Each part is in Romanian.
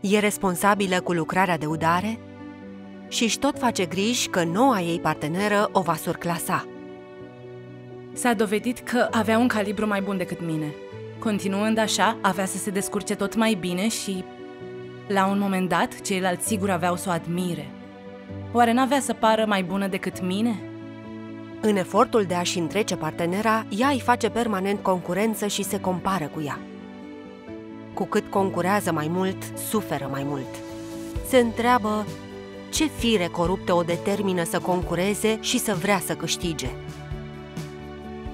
e responsabilă cu lucrarea de udare și își tot face griji că noua ei parteneră o va surclasa. S-a dovedit că avea un calibru mai bun decât mine. Continuând așa, avea să se descurce tot mai bine și, la un moment dat, ceilalți sigur aveau să o admire. Oare n-avea să pară mai bună decât mine? În efortul de a-și întrece partenera, ea îi face permanent concurență și se compară cu ea cu cât concurează mai mult, suferă mai mult. Se întreabă ce fire coruptă o determină să concureze și să vrea să câștige.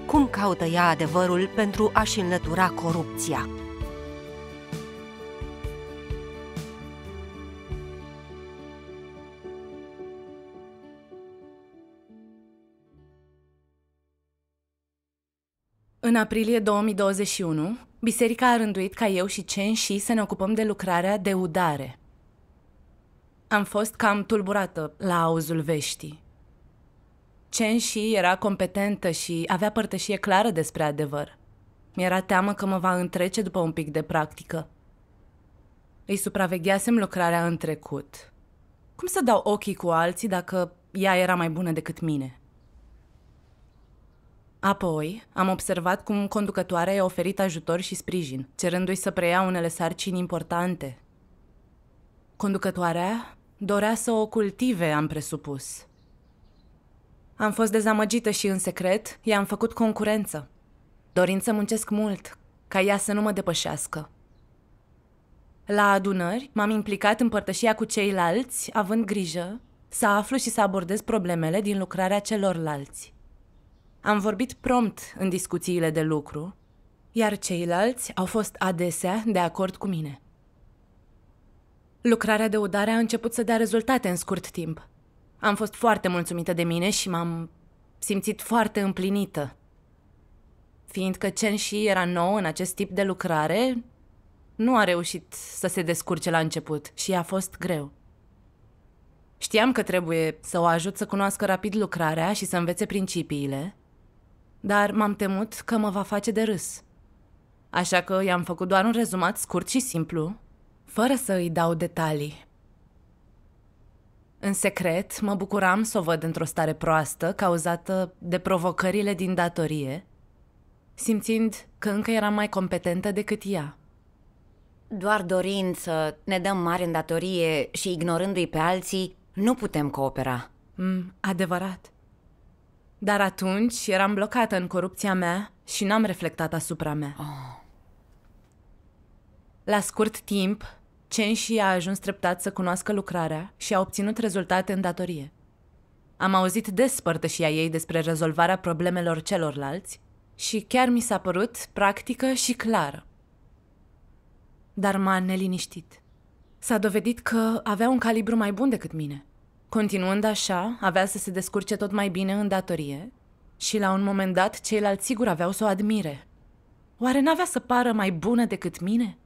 Cum caută ea adevărul pentru a-și înlătura corupția? În aprilie 2021, Biserica a rânduit ca eu și Chen și să ne ocupăm de lucrarea de udare. Am fost cam tulburată la auzul veștii. Chen și era competentă și avea părtășie clară despre adevăr. Mi-era teamă că mă va întrece după un pic de practică. Îi supravegheasem lucrarea în trecut. Cum să dau ochii cu alții dacă ea era mai bună decât mine? Apoi, am observat cum conducătoarea i-a oferit ajutor și sprijin, cerându-i să preia unele sarcini importante. Conducătoarea dorea să o cultive, am presupus. Am fost dezamăgită și în secret i-am făcut concurență, dorind să muncesc mult, ca ea să nu mă depășească. La adunări, m-am implicat în părtășia cu ceilalți, având grijă să aflu și să abordez problemele din lucrarea celorlalți. Am vorbit prompt în discuțiile de lucru, iar ceilalți au fost adesea de acord cu mine. Lucrarea de udare a început să dea rezultate în scurt timp. Am fost foarte mulțumită de mine și m-am simțit foarte împlinită. Fiindcă Chen și era nou în acest tip de lucrare, nu a reușit să se descurce la început și a fost greu. Știam că trebuie să o ajut să cunoască rapid lucrarea și să învețe principiile, dar m-am temut că mă va face de râs. Așa că i-am făcut doar un rezumat scurt și simplu, fără să îi dau detalii. În secret, mă bucuram să o văd într-o stare proastă cauzată de provocările din datorie, simțind că încă eram mai competentă decât ea. Doar dorind să ne dăm mari în datorie și ignorându-i pe alții, nu putem coopera. Mm, adevărat. Dar atunci eram blocată în corupția mea și n-am reflectat asupra mea. Oh. La scurt timp, și a ajuns treptat să cunoască lucrarea și a obținut rezultate în datorie. Am auzit des a ei despre rezolvarea problemelor celorlalți și chiar mi s-a părut practică și clară. Dar m-a neliniștit. S-a dovedit că avea un calibru mai bun decât mine – Continuând așa, avea să se descurce tot mai bine în datorie și la un moment dat ceilalți sigur aveau să o admire. Oare n-avea să pară mai bună decât mine?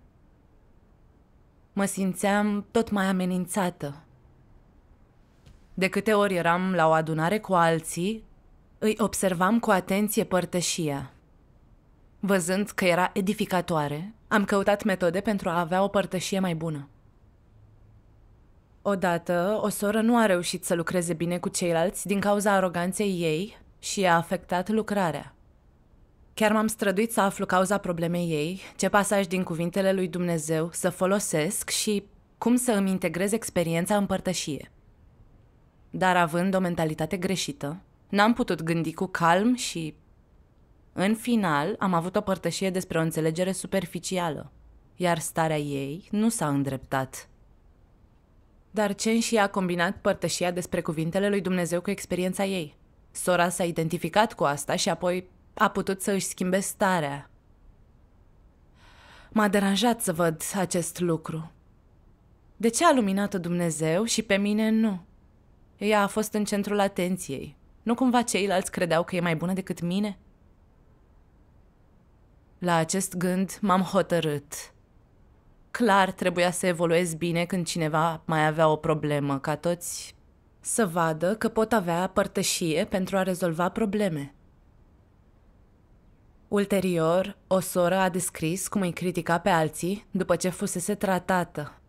Mă simțeam tot mai amenințată. De câte ori eram la o adunare cu alții, îi observam cu atenție părtășia. Văzând că era edificatoare, am căutat metode pentru a avea o părtășie mai bună. Odată, o soră nu a reușit să lucreze bine cu ceilalți din cauza aroganței ei și a afectat lucrarea. Chiar m-am străduit să aflu cauza problemei ei, ce pasaj din cuvintele lui Dumnezeu să folosesc și cum să îmi integrez experiența în părtășie. Dar având o mentalitate greșită, n-am putut gândi cu calm și... În final, am avut o părtășie despre o înțelegere superficială, iar starea ei nu s-a îndreptat – dar Chen și ea a combinat părtășia despre cuvintele lui Dumnezeu cu experiența ei. Sora s-a identificat cu asta și apoi a putut să își schimbe starea. M-a deranjat să văd acest lucru. De ce a luminat-o Dumnezeu și pe mine nu? Ea a fost în centrul atenției. Nu cumva ceilalți credeau că e mai bună decât mine? La acest gând m-am hotărât clar trebuia să evoluezi bine când cineva mai avea o problemă, ca toți să vadă că pot avea părtășie pentru a rezolva probleme. Ulterior, o soră a descris cum îi critica pe alții după ce fusese tratată.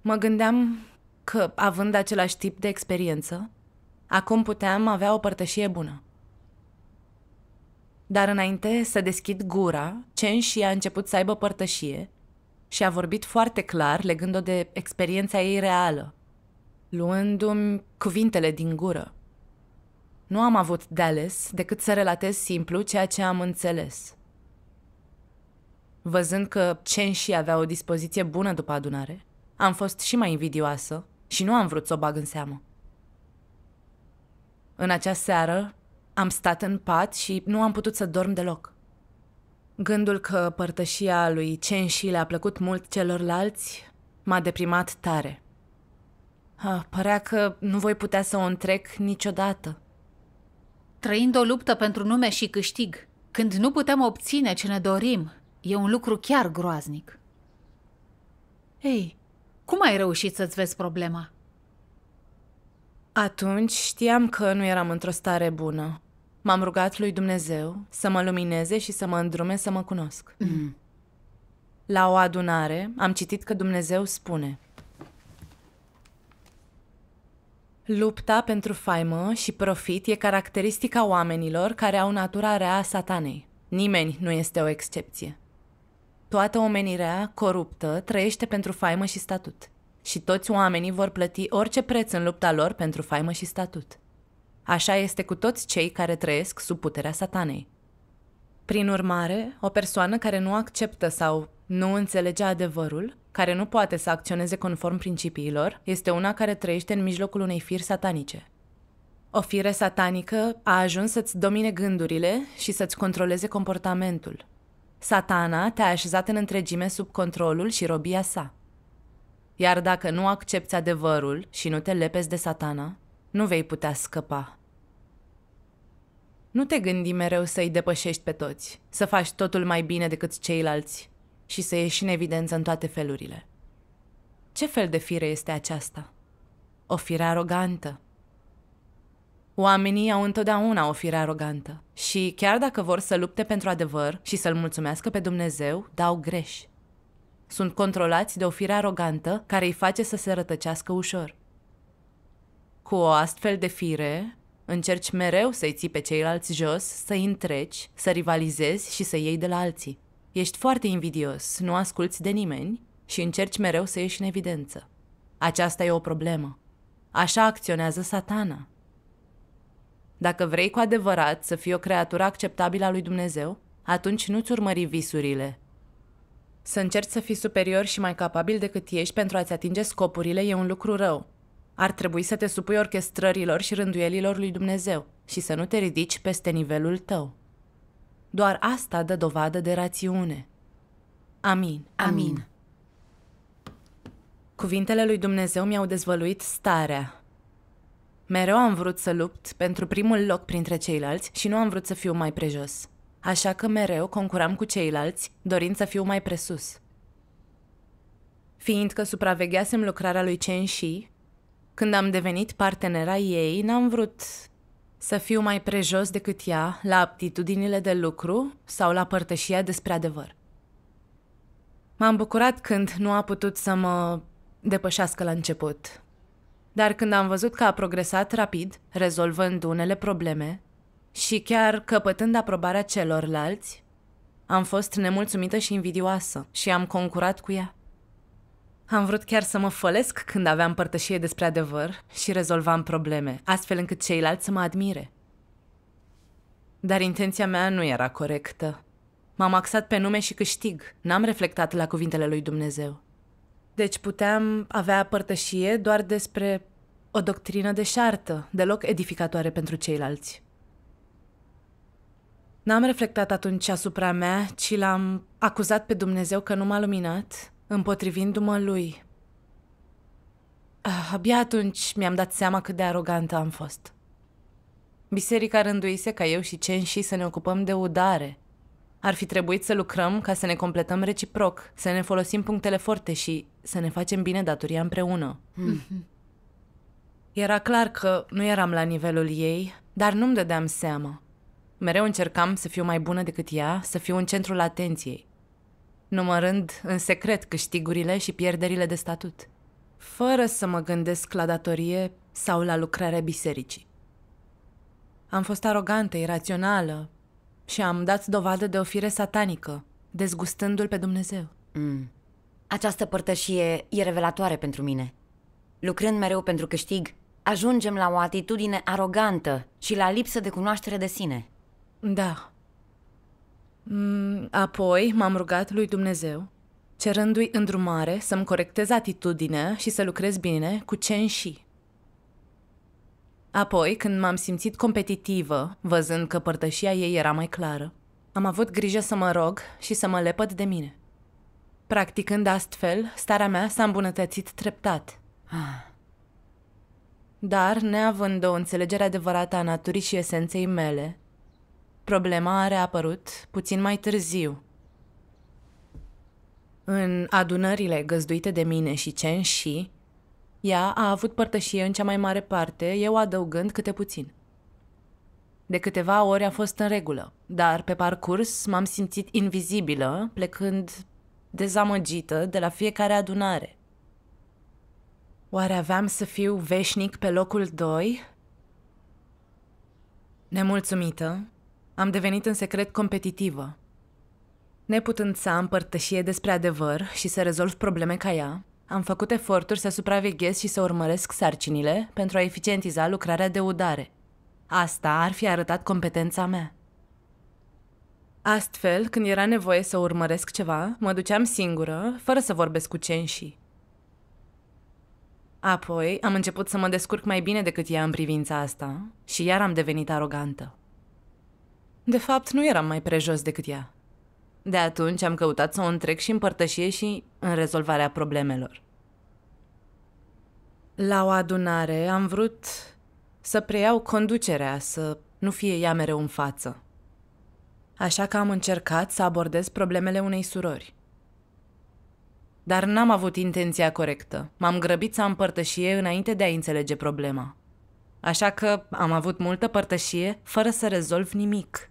Mă gândeam că, având același tip de experiență, acum puteam avea o părtășie bună. Dar înainte să deschid gura, Chen și a început să aibă părtășie și a vorbit foarte clar, legând-o de experiența ei reală, luându-mi cuvintele din gură. Nu am avut de ales decât să relatez simplu ceea ce am înțeles. Văzând că Cenși avea o dispoziție bună după adunare, am fost și mai invidioasă și nu am vrut să o bag în seamă. În acea seară am stat în pat și nu am putut să dorm deloc. Gândul că părtășia lui Chen și le-a plăcut mult celorlalți m-a deprimat tare. Ah, părea că nu voi putea să o întrec niciodată. Trăind o luptă pentru nume și câștig, când nu putem obține ce ne dorim, e un lucru chiar groaznic. Ei, cum ai reușit să-ți vezi problema? Atunci știam că nu eram într-o stare bună. M-am rugat lui Dumnezeu să mă lumineze și să mă îndrume să mă cunosc. Mm. La o adunare am citit că Dumnezeu spune Lupta pentru faimă și profit e caracteristica oamenilor care au natura rea a satanei. Nimeni nu este o excepție. Toată omenirea coruptă trăiește pentru faimă și statut. Și toți oamenii vor plăti orice preț în lupta lor pentru faimă și statut. Așa este cu toți cei care trăiesc sub puterea satanei. Prin urmare, o persoană care nu acceptă sau nu înțelege adevărul, care nu poate să acționeze conform principiilor, este una care trăiește în mijlocul unei firi satanice. O fire satanică a ajuns să-ți domine gândurile și să-ți controleze comportamentul. Satana te-a așezat în întregime sub controlul și robia sa. Iar dacă nu accepti adevărul și nu te lepezi de satana, nu vei putea scăpa. Nu te gândi mereu să-i depășești pe toți, să faci totul mai bine decât ceilalți și să ieși în evidență în toate felurile. Ce fel de fire este aceasta? O fire arogantă. Oamenii au întotdeauna o fire arogantă și, chiar dacă vor să lupte pentru adevăr și să-L mulțumească pe Dumnezeu, dau greș. Sunt controlați de o fire arogantă care îi face să se rătăcească ușor cu o astfel de fire, încerci mereu să-i ții pe ceilalți jos, să-i întreci, să rivalizezi și să iei de la alții. Ești foarte invidios, nu asculți de nimeni și încerci mereu să ieși în evidență. Aceasta e o problemă. Așa acționează satana. Dacă vrei cu adevărat să fii o creatură acceptabilă a lui Dumnezeu, atunci nu-ți urmări visurile. Să încerci să fii superior și mai capabil decât ești pentru a-ți atinge scopurile e un lucru rău, ar trebui să te supui orchestrărilor și rânduielilor lui Dumnezeu și să nu te ridici peste nivelul tău. Doar asta dă dovadă de rațiune. Amin. Amin. Cuvintele lui Dumnezeu mi-au dezvăluit starea. Mereu am vrut să lupt pentru primul loc printre ceilalți și nu am vrut să fiu mai prejos. Așa că mereu concuram cu ceilalți, dorind să fiu mai presus. Fiindcă supravegheasem lucrarea lui Chen Shi, când am devenit partenera ei, n-am vrut să fiu mai prejos decât ea la aptitudinile de lucru sau la părtășia despre adevăr. M-am bucurat când nu a putut să mă depășească la început. Dar când am văzut că a progresat rapid, rezolvând unele probleme și chiar căpătând aprobarea celorlalți, am fost nemulțumită și invidioasă și am concurat cu ea. Am vrut chiar să mă fălesc când aveam părtășie despre adevăr și rezolvam probleme, astfel încât ceilalți să mă admire. Dar intenția mea nu era corectă. M-am axat pe nume și câștig, n-am reflectat la cuvintele lui Dumnezeu. Deci puteam avea părtășie doar despre o doctrină de șartă, deloc edificatoare pentru ceilalți. N-am reflectat atunci asupra mea, ci l-am acuzat pe Dumnezeu că nu m-a luminat împotrivindu-mă lui. Ah, abia atunci mi-am dat seama cât de arogantă am fost. Biserica rânduise ca eu și și să ne ocupăm de udare. Ar fi trebuit să lucrăm ca să ne completăm reciproc, să ne folosim punctele forte și să ne facem bine datoria împreună. Mm-hmm. Era clar că nu eram la nivelul ei, dar nu-mi dădeam seama. Mereu încercam să fiu mai bună decât ea, să fiu în centrul atenției numărând în secret câștigurile și pierderile de statut, fără să mă gândesc la datorie sau la lucrarea bisericii. Am fost arogantă, irațională și am dat dovadă de o fire satanică, dezgustându-l pe Dumnezeu. Mm. Această părtășie e revelatoare pentru mine. Lucrând mereu pentru câștig, ajungem la o atitudine arogantă și la lipsă de cunoaștere de sine. Da, Mm, apoi m-am rugat lui Dumnezeu, cerându-i îndrumare să-mi corectez atitudinea și să lucrez bine cu ce și. Apoi, când m-am simțit competitivă, văzând că părtășia ei era mai clară, am avut grijă să mă rog și să mă lepăd de mine. Practicând astfel, starea mea s-a îmbunătățit treptat. Ah. Dar, neavând o înțelegere adevărată a naturii și esenței mele, Problema a reapărut puțin mai târziu. În adunările găzduite de mine și Chen și, ea a avut părtășie în cea mai mare parte, eu adăugând câte puțin. De câteva ori a fost în regulă, dar pe parcurs m-am simțit invizibilă, plecând dezamăgită de la fiecare adunare. Oare aveam să fiu veșnic pe locul doi? Nemulțumită, am devenit în secret competitivă. Neputând să am părtășie despre adevăr și să rezolv probleme ca ea, am făcut eforturi să supraveghez și să urmăresc sarcinile pentru a eficientiza lucrarea de udare. Asta ar fi arătat competența mea. Astfel, când era nevoie să urmăresc ceva, mă duceam singură, fără să vorbesc cu cenșii. Apoi am început să mă descurc mai bine decât ea în privința asta și iar am devenit arogantă. De fapt, nu eram mai prejos decât ea. De atunci am căutat să o întrec și împărtășie și în rezolvarea problemelor. La o adunare am vrut să preiau conducerea, să nu fie ea mereu în față. Așa că am încercat să abordez problemele unei surori. Dar n-am avut intenția corectă. M-am grăbit să împărtășie înainte de a înțelege problema. Așa că am avut multă părtășie fără să rezolv nimic.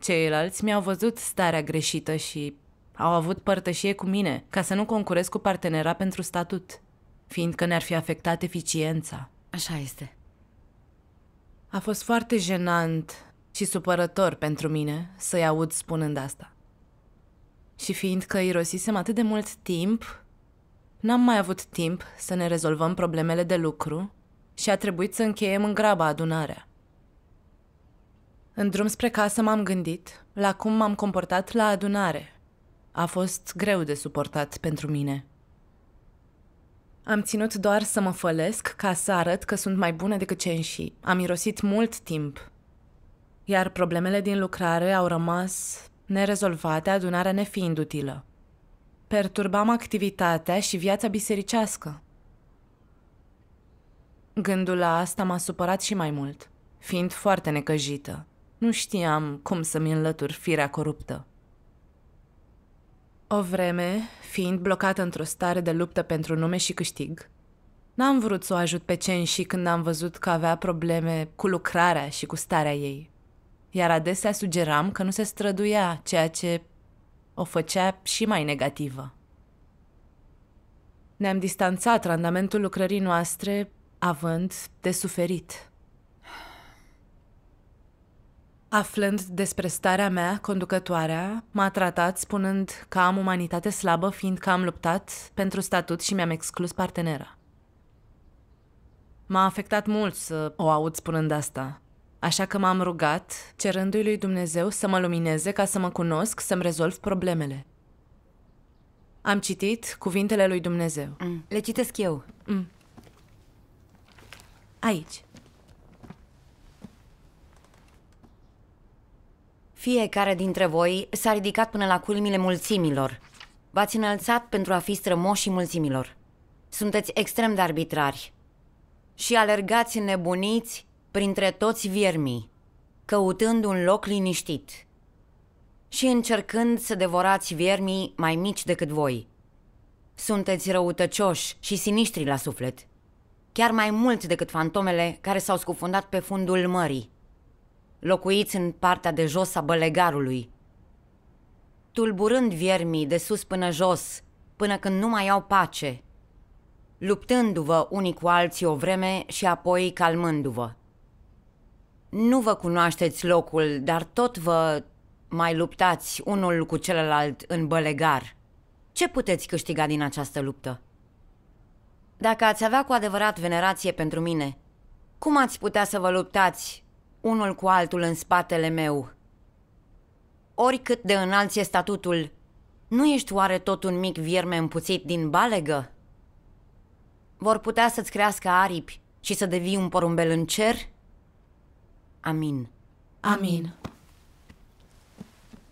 Ceilalți mi-au văzut starea greșită și au avut părtășie cu mine ca să nu concurez cu partenera pentru statut, fiindcă ne-ar fi afectat eficiența. Așa este. A fost foarte jenant și supărător pentru mine să-i aud spunând asta. Și fiindcă irosisem atât de mult timp, n-am mai avut timp să ne rezolvăm problemele de lucru și a trebuit să încheiem în grabă adunarea. În drum spre casă m-am gândit la cum m-am comportat la adunare. A fost greu de suportat pentru mine. Am ținut doar să mă fălesc ca să arăt că sunt mai bună decât cenșii. Am irosit mult timp. Iar problemele din lucrare au rămas nerezolvate, adunarea nefiind utilă. Perturbam activitatea și viața bisericească. Gândul la asta m-a supărat și mai mult, fiind foarte necăjită. Nu știam cum să-mi înlătur firea coruptă. O vreme, fiind blocată într-o stare de luptă pentru nume și câștig, n-am vrut să o ajut pe Cen și când am văzut că avea probleme cu lucrarea și cu starea ei. Iar adesea sugeram că nu se străduia, ceea ce o făcea și mai negativă. Ne-am distanțat randamentul lucrării noastre, având de suferit. Aflând despre starea mea, conducătoarea m-a tratat spunând că am umanitate slabă fiindcă am luptat pentru statut și mi-am exclus partenera. M-a afectat mult să o aud spunând asta, așa că m-am rugat, cerându-i lui Dumnezeu să mă lumineze ca să mă cunosc, să-mi rezolv problemele. Am citit cuvintele lui Dumnezeu. Mm. Le citesc eu. Mm. Aici. Fiecare dintre voi s-a ridicat până la culmile mulțimilor. V-ați înălțat pentru a fi strămoșii mulțimilor. Sunteți extrem de arbitrari. Și alergați nebuniți printre toți viermii, căutând un loc liniștit. Și încercând să devorați viermii mai mici decât voi. Sunteți răutăcioși și siniștri la suflet. Chiar mai mult decât fantomele care s-au scufundat pe fundul mării Locuiți în partea de jos a bălegarului. Tulburând viermii de sus până jos, până când nu mai au pace, luptându-vă unii cu alții o vreme și apoi calmându-vă. Nu vă cunoașteți locul, dar tot vă mai luptați unul cu celălalt în bălegar. Ce puteți câștiga din această luptă? Dacă ați avea cu adevărat venerație pentru mine, cum ați putea să vă luptați unul cu altul în spatele meu. Oricât de înalt e statutul, nu ești oare tot un mic vierme împuțit din balegă? Vor putea să-ți crească aripi și să devii un porumbel în cer? Amin. Amin.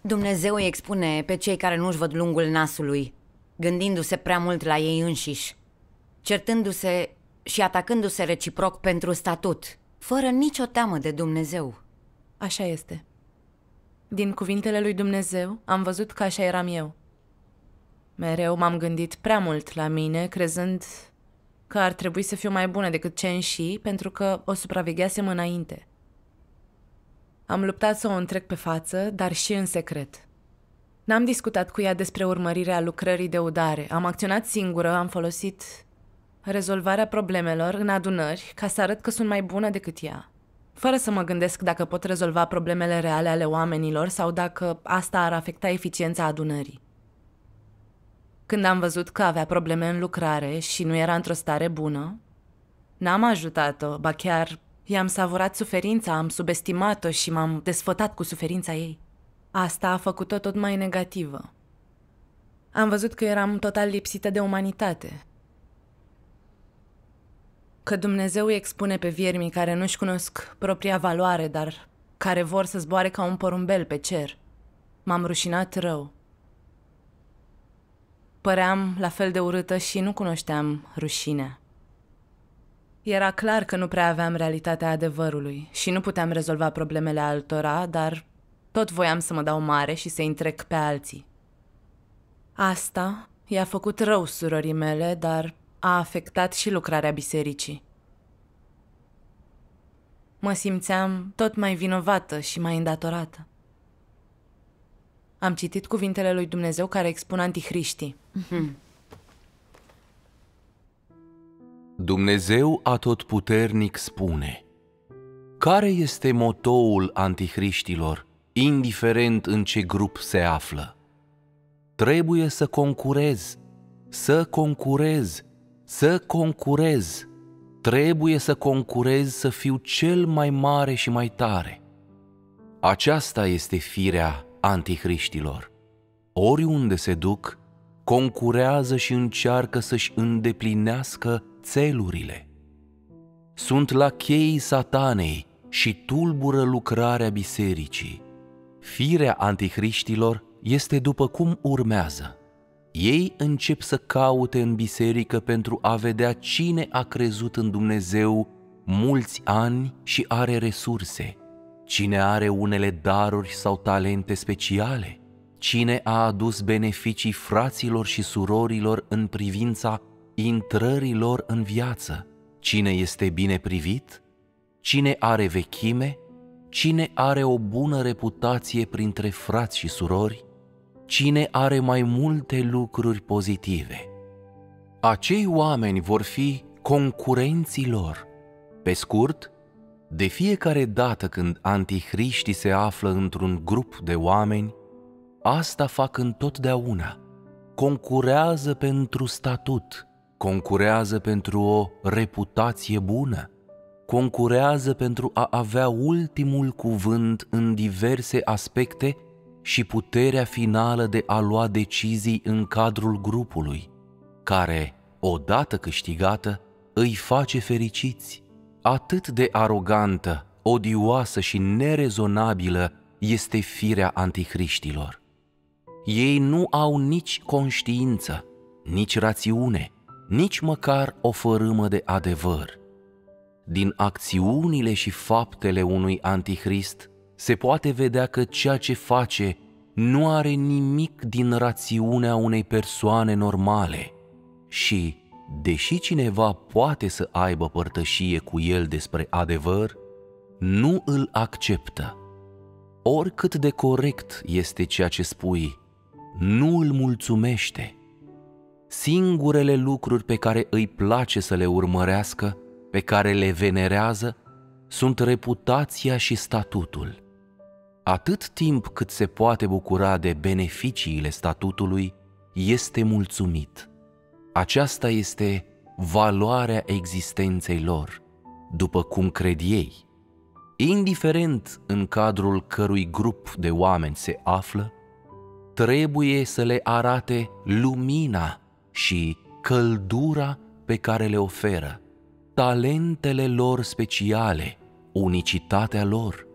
Dumnezeu îi expune pe cei care nu-și văd lungul nasului, gândindu-se prea mult la ei înșiși, certându-se și atacându-se reciproc pentru statut fără nicio teamă de Dumnezeu. Așa este. Din cuvintele lui Dumnezeu am văzut că așa eram eu. Mereu m-am gândit prea mult la mine, crezând că ar trebui să fiu mai bună decât Chen și pentru că o supravegheasem înainte. Am luptat să o întrec pe față, dar și în secret. N-am discutat cu ea despre urmărirea lucrării de udare. Am acționat singură, am folosit rezolvarea problemelor în adunări ca să arăt că sunt mai bună decât ea. Fără să mă gândesc dacă pot rezolva problemele reale ale oamenilor sau dacă asta ar afecta eficiența adunării. Când am văzut că avea probleme în lucrare și nu era într-o stare bună, n-am ajutat-o, ba chiar i-am savurat suferința, am subestimat-o și m-am desfătat cu suferința ei. Asta a făcut-o tot mai negativă. Am văzut că eram total lipsită de umanitate, că Dumnezeu îi expune pe viermii care nu-și cunosc propria valoare, dar care vor să zboare ca un porumbel pe cer. M-am rușinat rău. Păream la fel de urâtă și nu cunoșteam rușinea. Era clar că nu prea aveam realitatea adevărului și nu puteam rezolva problemele altora, dar tot voiam să mă dau mare și să-i întrec pe alții. Asta i-a făcut rău surorii mele, dar a afectat și lucrarea bisericii mă simțeam tot mai vinovată și mai îndatorată. Am citit cuvintele lui Dumnezeu care expun antihriștii. Mm-hmm. Dumnezeu atotputernic spune Care este motoul antihriștilor, indiferent în ce grup se află? Trebuie să concurez, să concurez, să concurez trebuie să concurez să fiu cel mai mare și mai tare. Aceasta este firea antihriștilor. Oriunde se duc, concurează și încearcă să-și îndeplinească țelurile. Sunt la cheii satanei și tulbură lucrarea bisericii. Firea antihriștilor este după cum urmează ei încep să caute în biserică pentru a vedea cine a crezut în Dumnezeu mulți ani și are resurse, cine are unele daruri sau talente speciale, cine a adus beneficii fraților și surorilor în privința intrărilor în viață, cine este bine privit, cine are vechime, cine are o bună reputație printre frați și surori, cine are mai multe lucruri pozitive. Acei oameni vor fi concurenții lor. Pe scurt, de fiecare dată când antihriștii se află într-un grup de oameni, asta fac întotdeauna. Concurează pentru statut, concurează pentru o reputație bună, concurează pentru a avea ultimul cuvânt în diverse aspecte și puterea finală de a lua decizii în cadrul grupului, care, odată câștigată, îi face fericiți. Atât de arogantă, odioasă și nerezonabilă este firea anticriștilor. Ei nu au nici conștiință, nici rațiune, nici măcar o fărâmă de adevăr. Din acțiunile și faptele unui anticrist se poate vedea că ceea ce face nu are nimic din rațiunea unei persoane normale și, deși cineva poate să aibă părtășie cu el despre adevăr, nu îl acceptă. Oricât de corect este ceea ce spui, nu îl mulțumește. Singurele lucruri pe care îi place să le urmărească, pe care le venerează, sunt reputația și statutul atât timp cât se poate bucura de beneficiile statutului, este mulțumit. Aceasta este valoarea existenței lor, după cum cred ei. Indiferent în cadrul cărui grup de oameni se află, trebuie să le arate lumina și căldura pe care le oferă, talentele lor speciale, unicitatea lor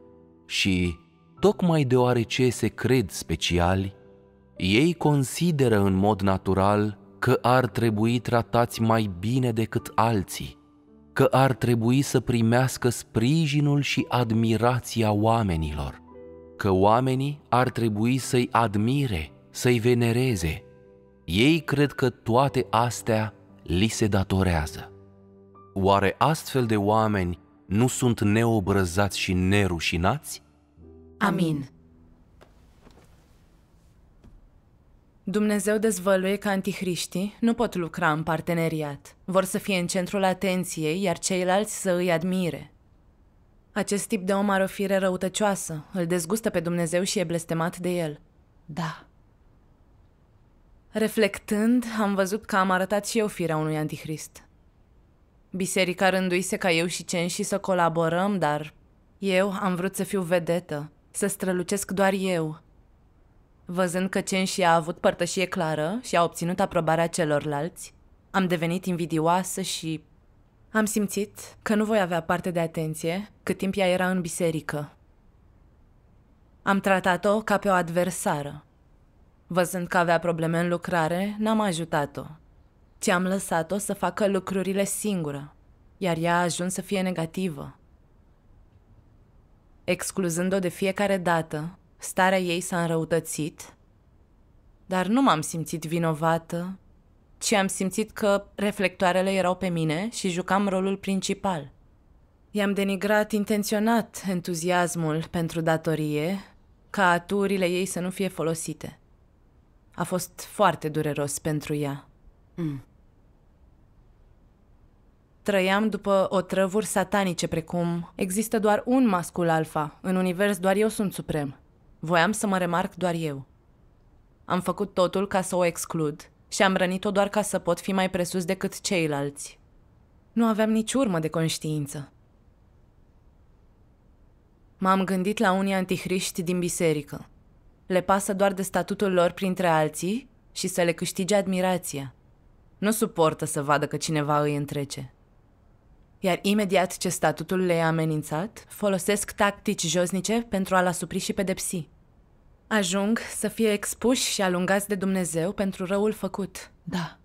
și tocmai deoarece se cred speciali, ei consideră în mod natural că ar trebui tratați mai bine decât alții, că ar trebui să primească sprijinul și admirația oamenilor, că oamenii ar trebui să-i admire, să-i venereze. Ei cred că toate astea li se datorează. Oare astfel de oameni nu sunt neobrăzați și nerușinați? Amin. Dumnezeu dezvăluie că antihriștii nu pot lucra în parteneriat. Vor să fie în centrul atenției, iar ceilalți să îi admire. Acest tip de om are o fire răutăcioasă, îl dezgustă pe Dumnezeu și e blestemat de el. Da. Reflectând, am văzut că am arătat și eu firea unui antihrist. Biserica rânduise ca eu și Cenși să colaborăm, dar eu am vrut să fiu vedetă, să strălucesc doar eu. Văzând că și a avut părtășie clară și a obținut aprobarea celorlalți, am devenit invidioasă și am simțit că nu voi avea parte de atenție cât timp ea era în biserică. Am tratat-o ca pe o adversară. Văzând că avea probleme în lucrare, n-am ajutat-o, ci am lăsat-o să facă lucrurile singură, iar ea a ajuns să fie negativă. Excluzând-o de fiecare dată, starea ei s-a înrăutățit, dar nu m-am simțit vinovată, ci am simțit că reflectoarele erau pe mine și jucam rolul principal. I-am denigrat intenționat entuziasmul pentru datorie, ca aturile ei să nu fie folosite. A fost foarte dureros pentru ea. Mm. Trăiam după o trăvuri satanice precum Există doar un mascul alfa, în univers doar eu sunt suprem. Voiam să mă remarc doar eu. Am făcut totul ca să o exclud și am rănit-o doar ca să pot fi mai presus decât ceilalți. Nu aveam nici urmă de conștiință. M-am gândit la unii antihriști din biserică. Le pasă doar de statutul lor printre alții și să le câștige admirația. Nu suportă să vadă că cineva îi întrece iar imediat ce statutul le-a amenințat, folosesc tactici josnice pentru a-l asupri și pedepsi. Ajung să fie expuși și alungați de Dumnezeu pentru răul făcut. Da.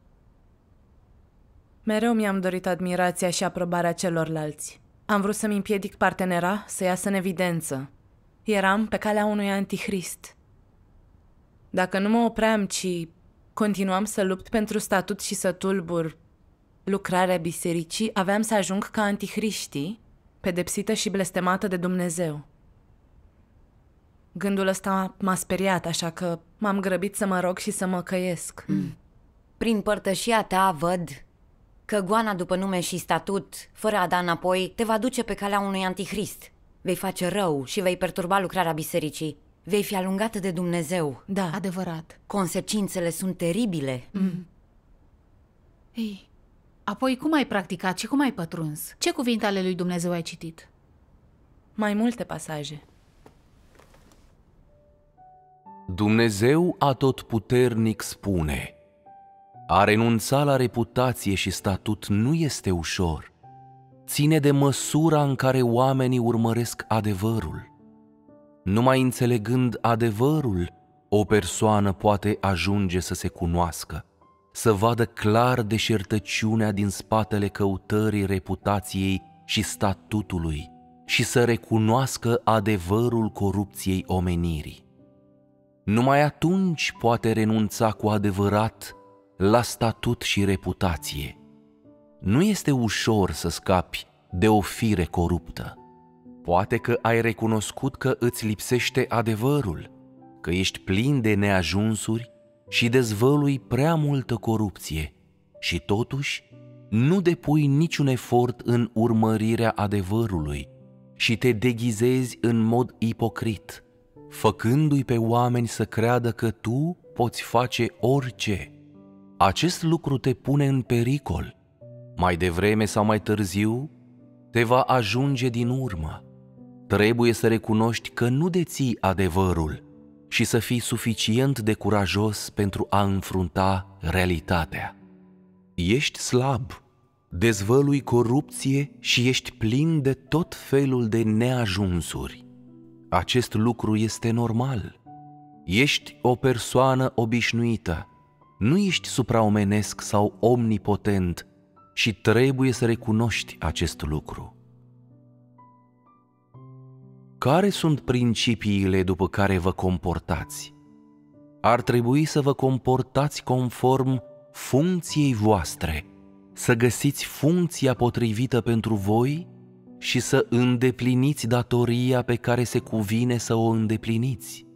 Mereu mi-am dorit admirația și aprobarea celorlalți. Am vrut să-mi împiedic partenera să iasă în evidență. Eram pe calea unui antihrist. Dacă nu mă opream, ci continuam să lupt pentru statut și să tulbur lucrarea bisericii, aveam să ajung ca antihriștii, pedepsită și blestemată de Dumnezeu. Gândul ăsta m-a speriat, așa că m-am grăbit să mă rog și să mă căiesc. Mm. Prin părtășia ta văd că goana după nume și statut, fără a da înapoi, te va duce pe calea unui antihrist. Vei face rău și vei perturba lucrarea bisericii. Vei fi alungat de Dumnezeu. Da, adevărat. Consecințele sunt teribile. Mm. Ei, Apoi, cum ai practicat și cum ai pătruns? Ce cuvinte ale lui Dumnezeu ai citit? Mai multe pasaje. Dumnezeu a tot puternic spune A renunța la reputație și statut nu este ușor. Ține de măsura în care oamenii urmăresc adevărul. Numai înțelegând adevărul, o persoană poate ajunge să se cunoască să vadă clar deșertăciunea din spatele căutării reputației și statutului și să recunoască adevărul corupției omenirii. Numai atunci poate renunța cu adevărat la statut și reputație. Nu este ușor să scapi de o fire coruptă. Poate că ai recunoscut că îți lipsește adevărul, că ești plin de neajunsuri și dezvălui prea multă corupție și totuși nu depui niciun efort în urmărirea adevărului și te deghizezi în mod ipocrit, făcându-i pe oameni să creadă că tu poți face orice. Acest lucru te pune în pericol. Mai devreme sau mai târziu, te va ajunge din urmă. Trebuie să recunoști că nu deții adevărul – și să fii suficient de curajos pentru a înfrunta realitatea. Ești slab, dezvălui corupție și ești plin de tot felul de neajunsuri. Acest lucru este normal. Ești o persoană obișnuită, nu ești supraomenesc sau omnipotent și trebuie să recunoști acest lucru. Care sunt principiile după care vă comportați? Ar trebui să vă comportați conform funcției voastre, să găsiți funcția potrivită pentru voi și să îndepliniți datoria pe care se cuvine să o îndepliniți.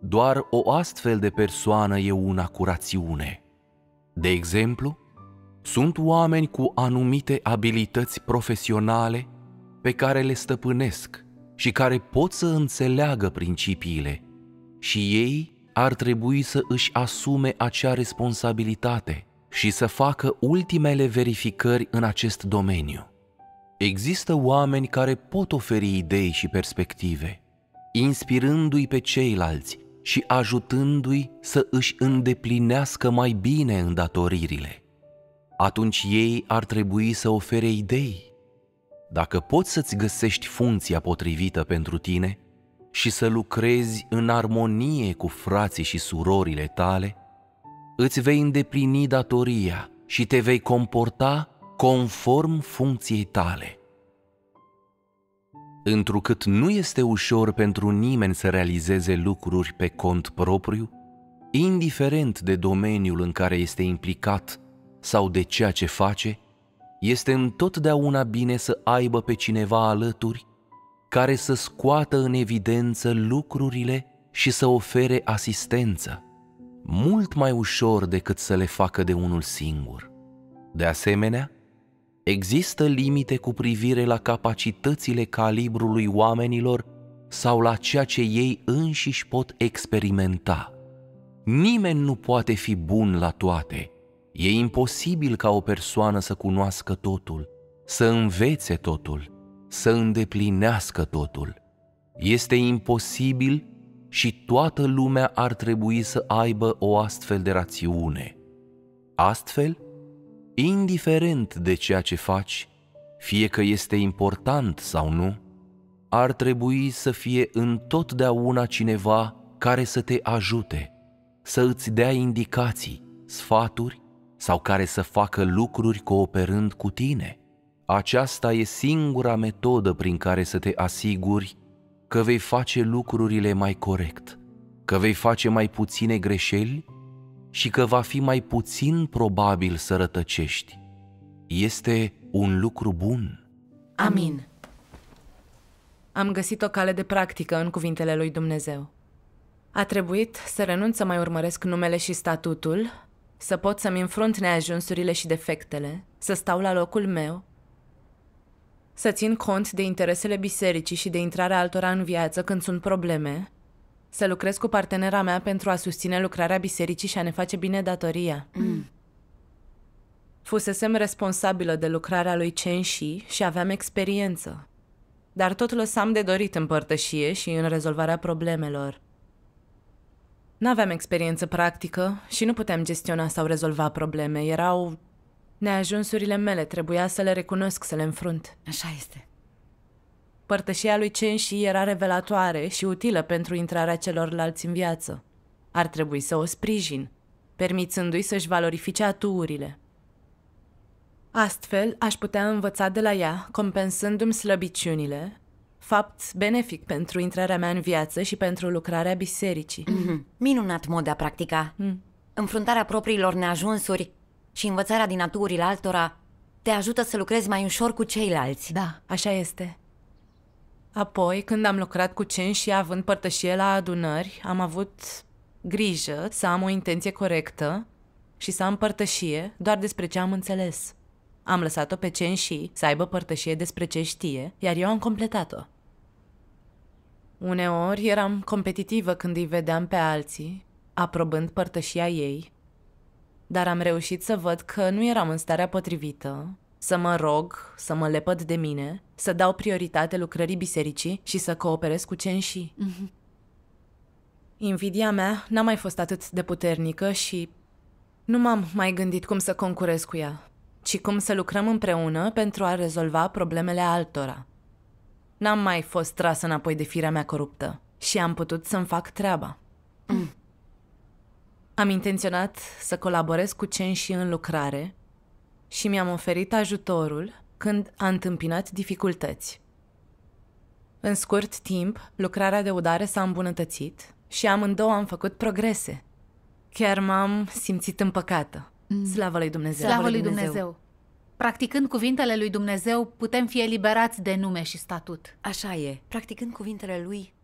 Doar o astfel de persoană e una cu rațiune. De exemplu, sunt oameni cu anumite abilități profesionale pe care le stăpânesc – și care pot să înțeleagă principiile și ei ar trebui să își asume acea responsabilitate și să facă ultimele verificări în acest domeniu. Există oameni care pot oferi idei și perspective, inspirându-i pe ceilalți și ajutându-i să își îndeplinească mai bine îndatoririle. Atunci ei ar trebui să ofere idei, dacă poți să-ți găsești funcția potrivită pentru tine și să lucrezi în armonie cu frații și surorile tale, îți vei îndeplini datoria și te vei comporta conform funcției tale. Întrucât nu este ușor pentru nimeni să realizeze lucruri pe cont propriu, indiferent de domeniul în care este implicat sau de ceea ce face, este întotdeauna bine să aibă pe cineva alături care să scoată în evidență lucrurile și să ofere asistență, mult mai ușor decât să le facă de unul singur. De asemenea, există limite cu privire la capacitățile calibrului oamenilor sau la ceea ce ei înșiși pot experimenta. Nimeni nu poate fi bun la toate – E imposibil ca o persoană să cunoască totul, să învețe totul, să îndeplinească totul. Este imposibil și toată lumea ar trebui să aibă o astfel de rațiune. Astfel, indiferent de ceea ce faci, fie că este important sau nu, ar trebui să fie întotdeauna cineva care să te ajute, să îți dea indicații, sfaturi sau care să facă lucruri cooperând cu tine. Aceasta e singura metodă prin care să te asiguri că vei face lucrurile mai corect, că vei face mai puține greșeli și că va fi mai puțin probabil să rătăcești. Este un lucru bun. Amin. Am găsit o cale de practică în cuvintele lui Dumnezeu. A trebuit să renunț să mai urmăresc numele și statutul, să pot să-mi înfrunt neajunsurile și defectele, să stau la locul meu, să țin cont de interesele bisericii și de intrarea altora în viață când sunt probleme, să lucrez cu partenera mea pentru a susține lucrarea bisericii și a ne face bine datoria. Mm. Fusesem responsabilă de lucrarea lui Chen Shi și aveam experiență, dar tot lăsam de dorit în și în rezolvarea problemelor. N-aveam experiență practică și nu puteam gestiona sau rezolva probleme. Erau neajunsurile mele, trebuia să le recunosc, să le înfrunt. Așa este. Părtășia lui și era revelatoare și utilă pentru intrarea celorlalți în viață. Ar trebui să o sprijin, permițându-i să-și valorifice atuurile. Astfel, aș putea învăța de la ea, compensându-mi slăbiciunile, fapt benefic pentru intrarea mea în viață și pentru lucrarea bisericii. Mm-hmm. Minunat mod de a practica. Mm. Înfruntarea propriilor neajunsuri și învățarea din naturile altora te ajută să lucrezi mai ușor cu ceilalți. Da, așa este. Apoi, când am lucrat cu cen și având părtășie la adunări, am avut grijă să am o intenție corectă și să am părtășie doar despre ce am înțeles. Am lăsat-o pe cen și să aibă părtășie despre ce știe, iar eu am completat-o. Uneori eram competitivă când îi vedeam pe alții, aprobând părtășia ei, dar am reușit să văd că nu eram în starea potrivită, să mă rog, să mă lepăd de mine, să dau prioritate lucrării bisericii și să cooperez cu cenșii. Mm-hmm. Invidia mea n-a mai fost atât de puternică și nu m-am mai gândit cum să concurez cu ea, ci cum să lucrăm împreună pentru a rezolva problemele altora. N-am mai fost tras înapoi de firea mea coruptă și am putut să-mi fac treaba. Mm. Am intenționat să colaborez cu Cen și în lucrare și mi-am oferit ajutorul când a întâmpinat dificultăți. În scurt timp, lucrarea de udare s-a îmbunătățit și amândouă am făcut progrese. Chiar m-am simțit împăcată. Mm. Slavă lui Dumnezeu! Slavă lui Dumnezeu! Practicând cuvintele lui Dumnezeu, putem fi eliberați de nume și statut. Așa e. Practicând cuvintele lui,